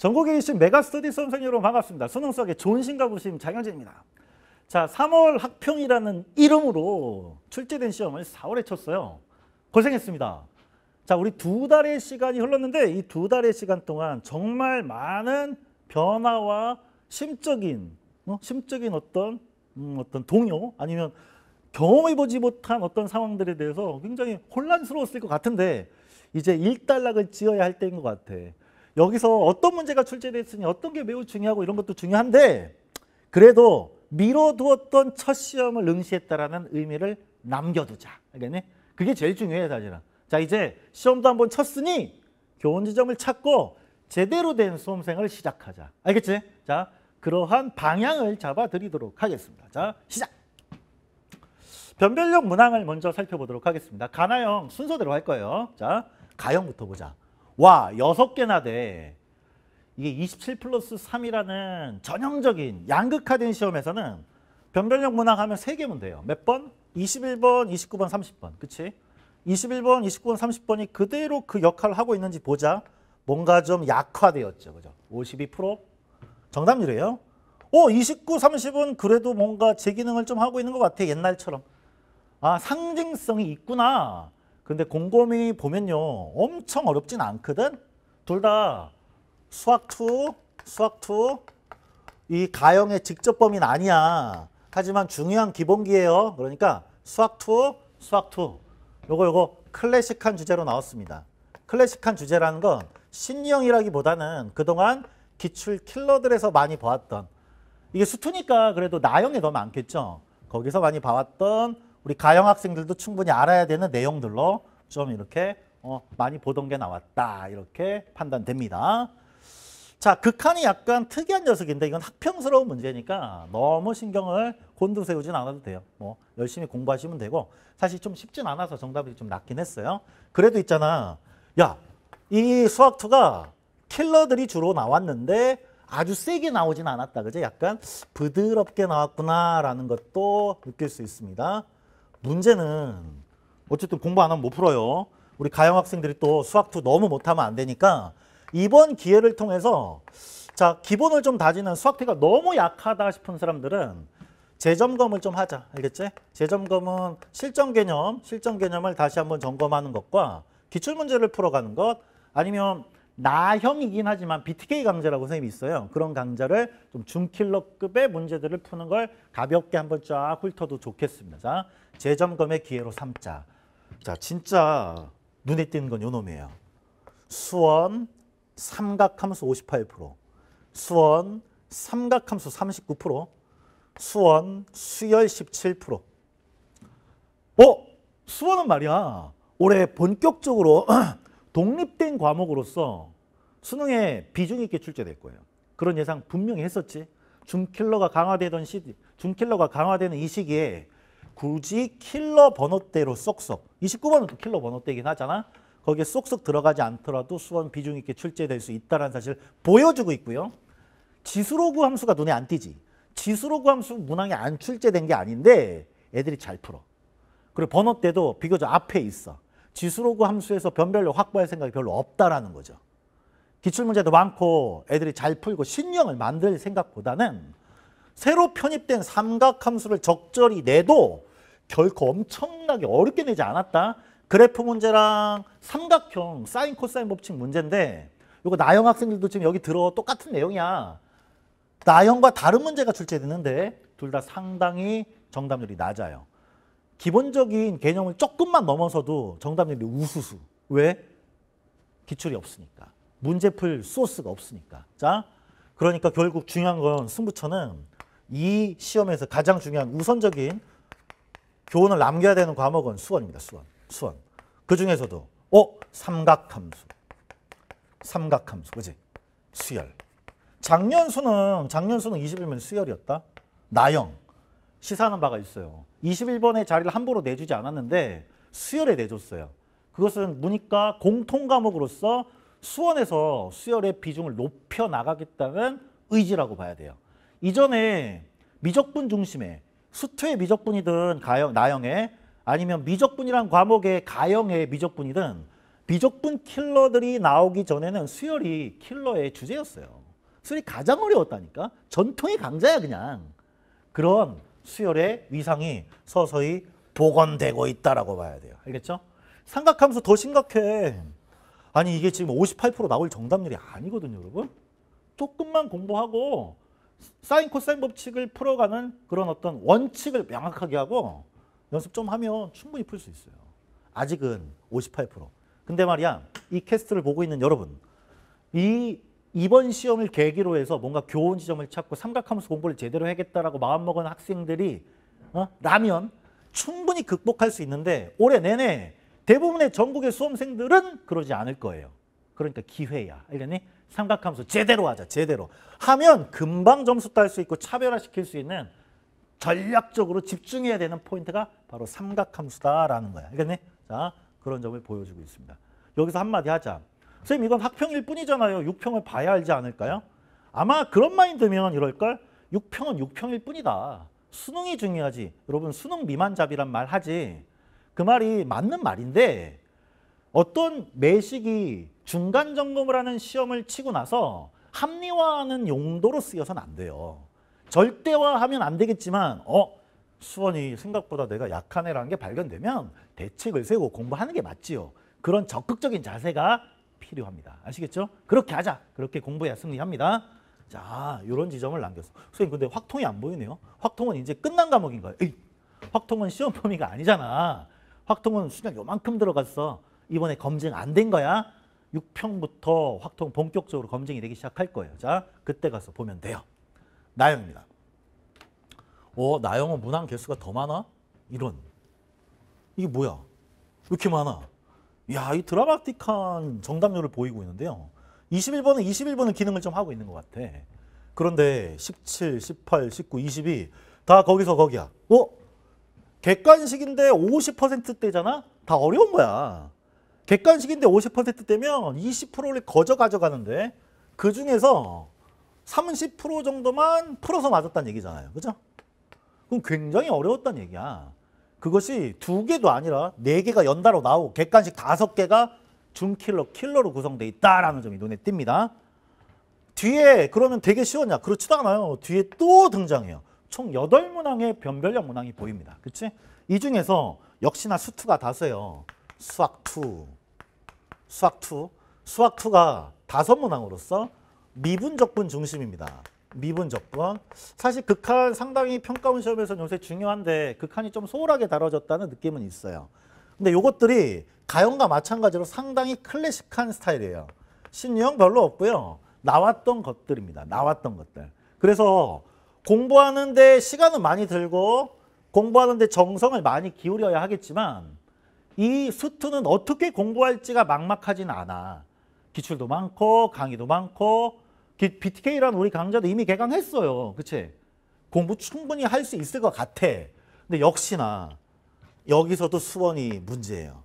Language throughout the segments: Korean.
전국에 계신 메가스터디 수험생 여러분 반갑습니다. 수능 수학의 좋은 신가부심 장영진입니다. 자, 3월 학평이라는 이름으로 출제된 시험을 4월에 쳤어요. 고생했습니다. 자, 우리 두 달의 시간이 흘렀는데 이 두 달의 시간 동안 정말 많은 변화와 심적인, 어? 심적인 어떤, 음, 어떤 동요 아니면 경험해보지 못한 어떤 상황들에 대해서 굉장히 혼란스러웠을 것 같은데 이제 일단락을 지어야 할 때인 것 같아. 여기서 어떤 문제가 출제됐으니 어떤 게 매우 중요하고 이런 것도 중요한데 그래도 미뤄두었던 첫 시험을 응시했다라는 의미를 남겨두자. 알겠니? 그게 제일 중요해 사실은. 자 이제 시험도 한번 쳤으니 교훈 지점을 찾고 제대로 된 수험생을 시작하자. 알겠지? 자 그러한 방향을 잡아드리도록 하겠습니다. 자 시작! 변별력 문항을 먼저 살펴보도록 하겠습니다. 가나형 순서대로 할 거예요. 자 가형부터 보자. 와 여섯 개나 돼. 이게 27 플러스 3이라는 전형적인 양극화된 시험에서는 변별력 문항 하면 세 개문 돼요. 몇 번? 21번, 29번, 30번. 그치? 21번, 29번, 30번이 그대로 그 역할을 하고 있는지 보자. 뭔가 좀 약화되었죠. 그죠? 52% 정답률이에요. 오, 29, 30은 그래도 뭔가 제 기능을 좀 하고 있는 것 같아. 옛날처럼. 아, 상징성이 있구나. 근데 곰곰이 보면요. 엄청 어렵진 않거든. 둘 다 수학2, 수학2 이 가형의 직접 범위는 아니야. 하지만 중요한 기본기예요. 그러니까 수학2, 수학2 요거 요거 클래식한 주제로 나왔습니다. 클래식한 주제라는 건 신형이라기보다는 그동안 기출 킬러들에서 많이 보았던 이게 수투니까 그래도 나형에더 많겠죠. 거기서 많이 봐왔던 우리 가영 학생들도 충분히 알아야 되는 내용들로 좀 이렇게 어, 많이 보던 게 나왔다 이렇게 판단됩니다. 자 극한이 약간 특이한 녀석인데 이건 학평스러운 문제니까 너무 신경을 곤두세우진 않아도 돼요. 뭐 열심히 공부하시면 되고 사실 좀 쉽진 않아서 정답이 좀 낮긴 했어요. 그래도 있잖아. 야 이수학투가 킬러들이 주로 나왔는데 아주 세게 나오진 않았다. 그죠? 약간 부드럽게 나왔구나라는 것도 느낄 수 있습니다. 문제는 어쨌든 공부 안 하면 못 풀어요. 우리 가영 학생들이 또 수학2 너무 못하면 안 되니까 이번 기회를 통해서 자 기본을 좀 다지는 수학2가 너무 약하다 싶은 사람들은 재점검을 좀 하자. 알겠지? 재점검은 실전 개념, 실전 개념을 다시 한번 점검하는 것과 기출문제를 풀어가는 것 아니면 나형이긴 하지만 BTK 강좌라고 선생님이 있어요. 그런 강좌를 좀 중킬러급의 문제들을 푸는 걸 가볍게 한번 쫙 훑어도 좋겠습니다. 자, 재점검의 기회로 삼자. 자, 진짜 눈에 띄는 건요 놈이에요. 수원 삼각함수 58%, 수원 삼각함수 39%, 수원 수열 17%. 어? 수원은 말이야. 올해 본격적으로 독립된 과목으로서 수능에 비중 있게 출제될 거예요. 그런 예상 분명히 했었지. 줌킬러가 강화되던 시기, 킬러가 강화되는 이 시기에 굳이 킬러 번호대로 쏙쏙 29번은 또 킬러 번호대이긴 하잖아. 거기에 쏙쏙 들어가지 않더라도 수원 비중 있게 출제될 수 있다는 사실 보여주고 있고요. 지수로 그함수가 눈에 안 띄지. 지수로 그함수 문항에 안 출제된 게 아닌데 애들이 잘 풀어. 그리고 번호 대도 비교적 앞에 있어. 지수로그 함수에서 변별력 확보할 생각이 별로 없다라는 거죠. 기출문제도 많고 애들이 잘 풀고 신경을 만들 생각보다는 새로 편입된 삼각함수를 적절히 내도 결코 엄청나게 어렵게 내지 않았다. 그래프 문제랑 삼각형 사인 코사인 법칙 문제인데 이거 나영 학생들도 지금 여기 들어 똑같은 내용이야. 나영과 다른 문제가 출제됐는데둘 다 상당히 정답률이 낮아요. 기본적인 개념을 조금만 넘어서도 정답률이 우수수. 왜? 기출이 없으니까. 문제 풀 소스가 없으니까. 자, 그러니까 결국 중요한 건 승부처는 이 시험에서 가장 중요한 우선적인 교훈을 남겨야 되는 과목은 수원입니다. 수원. 수원. 그 중에서도 어? 삼각함수. 삼각함수. 그지 수열. 작년 수는 작년 수는 21면 수열이었다. 나영. 시사하는 바가 있어요. 21번의 자리를 함부로 내주지 않았는데 수열에 내줬어요. 그것은 문이과 공통 과목으로서 수원에서 수열의 비중을 높여 나가겠다는 의지라고 봐야 돼요. 이전에 미적분 중심에수트의 미적분이든 가형, 나형에 아니면 미적분이란 과목의 가형의 미적분이든 미적분 킬러들이 나오기 전에는 수열이 킬러의 주제였어요. 수열이 가장 어려웠다니까. 전통의 강자야 그냥. 그런 수열의 위상이 서서히 복원되고 있다라고 봐야 돼요. 알겠죠? 삼각함수 더 심각해. 아니 이게 지금 58% 나올 정답률이 아니거든요, 여러분. 조금만 공부하고 사인 코사인 법칙을 풀어가는 그런 어떤 원칙을 명확하게 하고 연습 좀 하면 충분히 풀 수 있어요. 아직은 58%. 근데 말이야, 이 캐스트를 보고 있는 여러분, 이 이번 시험을 계기로 해서 뭔가 교훈 지점을 찾고 삼각함수 공부를 제대로 해야겠다라고 마음먹은 학생들이 어? 라면 충분히 극복할 수 있는데 올해 내내 대부분의 전국의 수험생들은 그러지 않을 거예요. 그러니까 기회야. 알겠니? 삼각함수 제대로 하자. 제대로. 하면 금방 점수 딸 수 있고 차별화시킬 수 있는 전략적으로 집중해야 되는 포인트가 바로 삼각함수다라는 거야. 알겠니? 자, 그런 점을 보여주고 있습니다. 여기서 한마디 하자. 선생님 이건 학평일 뿐이잖아요. 6평을 봐야 알지 않을까요? 아마 그런 마인드면 이럴걸 6평은 6평일 뿐이다. 수능이 중요하지. 여러분 수능 미만잡이란 말 하지. 그 말이 맞는 말인데 어떤 매식이 중간 점검을 하는 시험을 치고 나서 합리화하는 용도로 쓰여서는 안 돼요. 절대화하면 안 되겠지만 어 수원이 생각보다 내가 약한 애라는 게 발견되면 대책을 세우고 공부하는 게 맞지요. 그런 적극적인 자세가 필요합니다. 아시겠죠? 그렇게 하자. 그렇게 공부해야 승리합니다. 자, 이런 지점을 남겼어. 선생님 근데 확통이 안 보이네요. 확통은 이제 끝난 과목인거예요 에이, 확통은 시험 범위가 아니잖아. 확통은 수능 요만큼 들어갔어. 이번에 검증 안 된 거야. 6평부터 확통 본격적으로 검증이 되기 시작할 거예요. 자, 그때 가서 보면 돼요. 나영입니다. 어, 나영은 문항 개수가 더 많아? 이런. 이게 뭐야? 왜 이렇게 많아? 야, 이 드라마틱한 정답률을 보이고 있는데요. 21번은 21번은 기능을 좀 하고 있는 것 같아. 그런데 17, 18, 19, 22다 거기서 거기야. 어? 객관식인데 50%대잖아? 다 어려운 거야. 객관식인데 50%대면 20%를 거저 가져가는데 그 중에서 30% 정도만 풀어서 맞았다는 얘기잖아요. 그죠? 그럼 굉장히 어려웠다는 얘기야. 그것이 두 개도 아니라 네 개가 연달아 나오고 객관식 다섯 개가 준킬러 킬러로 구성돼 있다라는 점이 눈에 띕니다. 뒤에 그러면 되게 쉬웠냐? 그렇지도 않아요. 뒤에 또 등장해요. 총여 문항의 변별력 문항이 보입니다. 그렇이 중에서 역시나 수투가 다세요. 수학 투, 수학 투, 수학 투가 다섯 문항으로서 미분 적분 중심입니다. 미분 조건. 사실 극한 그 상당히 평가원 시험에서 요새 중요한데 극한이 그 좀 소홀하게 다뤄졌다는 느낌은 있어요. 근데 요것들이 가형과 마찬가지로 상당히 클래식한 스타일이에요. 신유형 별로 없고요. 나왔던 것들입니다. 나왔던 것들. 그래서 공부하는데 시간은 많이 들고 공부하는데 정성을 많이 기울여야 하겠지만 이수트는 어떻게 공부할지가 막막하진 않아. 기출도 많고 강의도 많고 BTK라는 우리 강좌도 이미 개강했어요. 그치? 공부 충분히 할 수 있을 것 같아. 근데 역시나 여기서도 수원이 문제예요.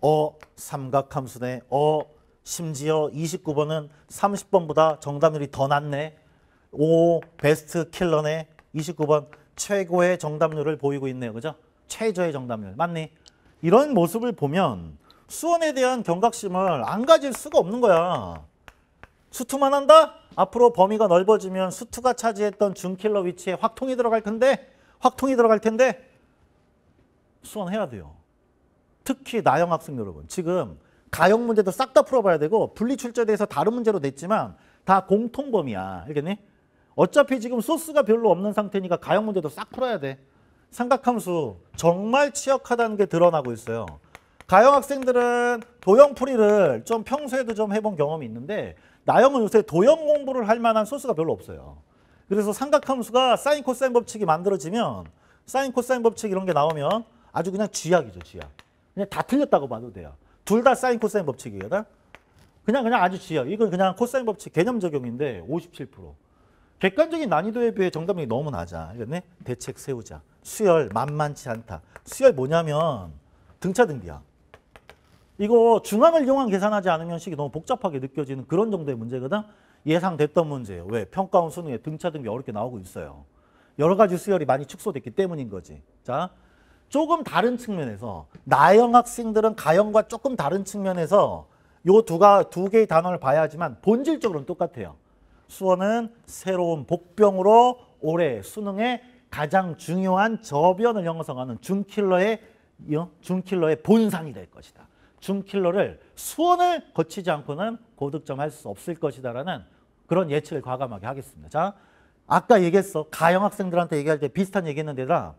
어, 삼각함수네. 어, 심지어 29번은 30번보다 정답률이 더 낮네. 오, 베스트 킬러네. 29번 최고의 정답률을 보이고 있네요. 그죠? 최저의 정답률. 맞니? 이런 모습을 보면 수원에 대한 경각심을 안 가질 수가 없는 거야. 수투만 한다? 앞으로 범위가 넓어지면 수투가 차지했던 준킬러 위치에 확통이 들어갈 텐데 확통이 들어갈 텐데 수원해야 돼요. 특히 나영 학생 여러분 지금 가형 문제도 싹 다 풀어봐야 되고 분리 출제에 대해서 다른 문제로 냈지만 다 공통범위야. 알겠니? 어차피 지금 소스가 별로 없는 상태니까 가형 문제도 싹 풀어야 돼. 삼각함수 정말 취약하다는 게 드러나고 있어요. 가형 학생들은 도형 풀이를 좀 평소에도 좀 해본 경험이 있는데 나영은 요새 도형 공부를 할 만한 소스가 별로 없어요. 그래서 삼각함수가 사인 코사인 법칙이 만들어지면 사인 코사인 법칙 이런 게 나오면 아주 그냥 쥐약이죠, 쥐약. 그냥 다 틀렸다고 봐도 돼요. 둘 다 사인 코사인 법칙이거든. 그냥 그냥 아주 쥐약. 이건 그냥 코사인 법칙 개념 적용인데 57%. 객관적인 난이도에 비해 정답률이 너무 낮아. 이랬네. 대책 세우자. 수열 만만치 않다. 수열 뭐냐면 등차등기야 이거 중앙을 이용한 계산하지 않으면 식이 너무 복잡하게 느껴지는 그런 정도의 문제거든. 예상됐던 문제예요. 왜? 평가원 수능에 등차 등이 어렵게 나오고 있어요. 여러 가지 수열이 많이 축소됐기 때문인 거지. 자, 조금 다른 측면에서 나영 학생들은 가영과 조금 다른 측면에서 요 두가 두 개의 단어를 봐야지만 본질적으로는 똑같아요. 수원은 새로운 복병으로 올해 수능에 가장 중요한 저변을 형성하는 중킬러의 어? 중킬러의 본상이 될 것이다. 중킬러를 수원을 거치지 않고는 고득점할 수 없을 것이다라는 그런 예측을 과감하게 하겠습니다. 자, 아까 얘기했어. 가영 학생들한테 얘기할 때 비슷한 얘기했는데다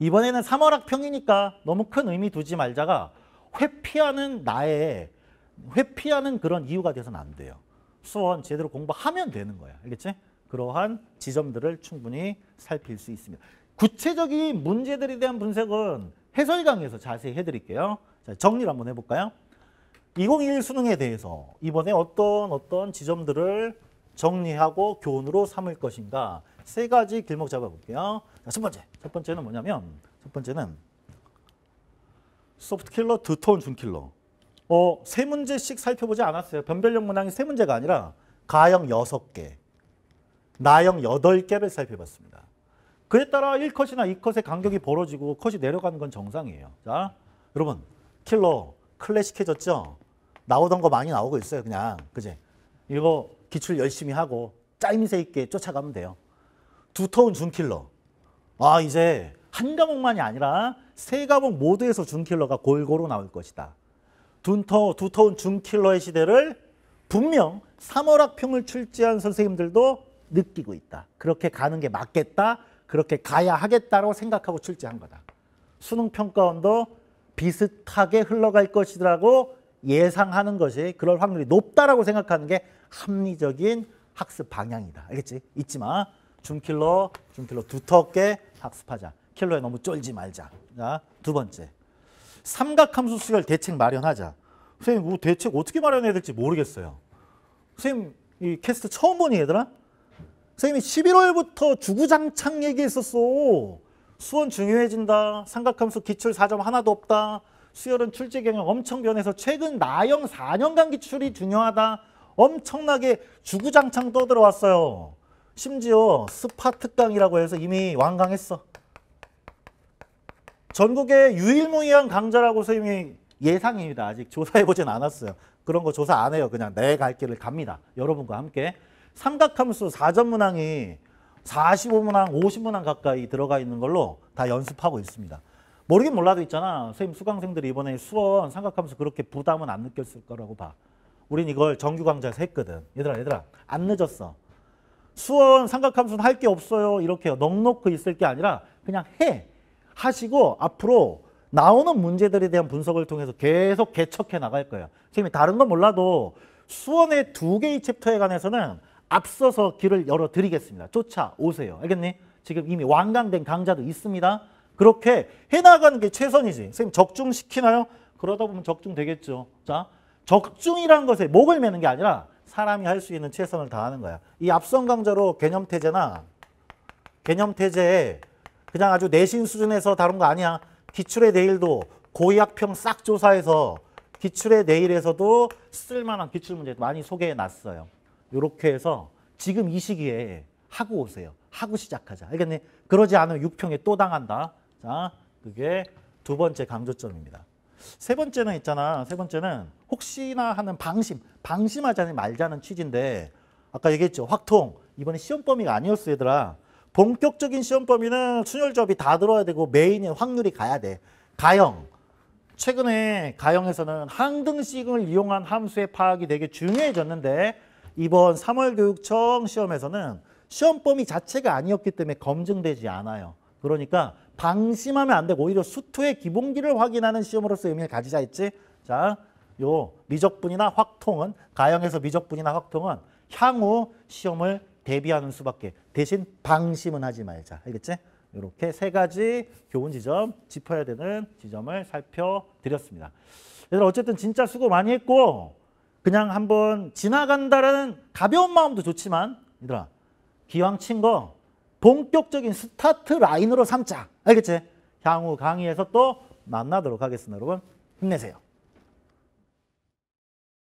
이번에는 3월 학평이니까 너무 큰 의미 두지 말자가 회피하는 나의 회피하는 그런 이유가 돼서는 안 돼요. 수원 제대로 공부하면 되는 거야. 알겠지? 그러한 지점들을 충분히 살필 수 있습니다. 구체적인 문제들에 대한 분석은 해설강에서 자세히 해드릴게요. 자, 정리를 한번 해볼까요? 2021 수능에 대해서 이번에 어떤 어떤 지점들을 정리하고 교훈으로 삼을 것인가 세 가지 길목 잡아볼게요. 자, 첫 번째, 첫 번째는 뭐냐면 첫 번째는 소프트 킬러, 두터운 준킬러. 어, 세 문제씩 살펴보지 않았어요. 변별력 문항이 세 문제가 아니라 가형 6개, 나형 8개를 살펴봤습니다. 그에 따라 1컷이나 2컷의 간격이 벌어지고 컷이 내려가는 건 정상이에요. 자, 여러분 킬러 클래식해졌죠? 나오던 거 많이 나오고 있어요. 그냥. 그지? 이거 기출 열심히 하고 짜임새 있게 쫓아가면 돼요. 두터운 준킬러. 아, 이제 한 과목만이 아니라 세 과목 모두에서 준킬러가 골고루 나올 것이다. 둔터, 두터운 준킬러의 시대를 분명 3월학평을 출제한 선생님들도 느끼고 있다. 그렇게 가는 게 맞겠다. 그렇게 가야 하겠다라고 생각하고 출제한 거다. 수능평가원도 비슷하게 흘러갈 것이라고 예상하는 것이 그럴 확률이 높다라고 생각하는 게 합리적인 학습 방향이다. 알겠지? 잊지 마. 줌킬러, 줌킬러 두텁게 학습하자. 킬러에 너무 쫄지 말자. 자, 두 번째. 삼각함수 수열 대책 마련하자. 선생님, 뭐 대책 어떻게 마련해야 될지 모르겠어요. 선생님, 이 캐스트 처음 보니 얘들아? 선생님이 11월부터 주구장창 얘기했었어. 수원 중요해진다. 삼각함수 기출 4점 하나도 없다. 수열은 출제 경향 엄청 변해서 최근 나영 4년간 기출이 중요하다. 엄청나게 주구장창 떠들어왔어요. 심지어 스파특강이라고 해서 이미 완강했어. 전국의 유일무이한 강자라고서 해 이미 예상입니다. 아직 조사해보진 않았어요. 그런 거 조사 안 해요. 그냥 내 갈 길을 갑니다. 여러분과 함께. 삼각함수 4점 문항이 45문항, 50문항 가까이 들어가 있는 걸로 다 연습하고 있습니다. 모르긴 몰라도 있잖아. 선생님 수강생들이 이번에 수원 삼각하면서 그렇게 부담은 안 느꼈을 거라고 봐. 우린 이걸 정규 강좌에서 했거든. 얘들아 얘들아 안 늦었어. 수원 삼각함수는 할 게 없어요. 이렇게 넉넉히 있을 게 아니라 그냥 해. 하시고 앞으로 나오는 문제들에 대한 분석을 통해서 계속 개척해 나갈 거예요. 선생님이 다른 건 몰라도 수원의 두 개의 챕터에 관해서는 앞서서 길을 열어드리겠습니다. 쫓아오세요. 알겠니? 지금 이미 완강된 강자도 있습니다. 그렇게 해나가는 게 최선이지. 선생님 적중시키나요? 그러다 보면 적중되겠죠. 자, 적중이란 것에 목을 매는 게 아니라 사람이 할 수 있는 최선을 다하는 거야. 이 앞선 강좌로 개념태제나 개념태제에 그냥 아주 내신 수준에서 다룬 거 아니야. 기출의 내일도 고의학평 싹 조사해서 기출의 내일에서도 쓸만한 기출문제 많이 소개해 놨어요. 이렇게 해서 지금 이 시기에 하고 오세요. 하고 시작하자. 그러니 그러지 않으면 육평에 또 당한다. 자, 그게 두 번째 강조점입니다. 세 번째는 있잖아. 세 번째는 혹시나 하는 방심, 방심하자니 말자는 취지인데 아까 얘기했죠. 확통. 이번에 시험 범위가 아니었어 얘들아. 본격적인 시험 범위는 순혈접이 다 들어야 되고 메인인 확률이 가야 돼. 가형. 최근에 가형에서는 항등식을 이용한 함수의 파악이 되게 중요해졌는데 이번 3월 교육청 시험에서는 시험 범위 자체가 아니었기 때문에 검증되지 않아요. 그러니까 방심하면 안 되고 오히려 수투의 기본기를 확인하는 시험으로서 의미를 가지자 했지. 자, 요 미적분이나 확통은 가형에서 미적분이나 확통은 향후 시험을 대비하는 수밖에 대신 방심은 하지 말자. 알겠지? 이렇게 세 가지 교훈 지점 짚어야 되는 지점을 살펴드렸습니다. 얘들 어쨌든 진짜 수고 많이 했고 그냥 한번 지나간다라는 가벼운 마음도 좋지만 얘들아 기왕 친 거 본격적인 스타트 라인으로 삼자 알겠지? 향후 강의에서 또 만나도록 하겠습니다 여러분 힘내세요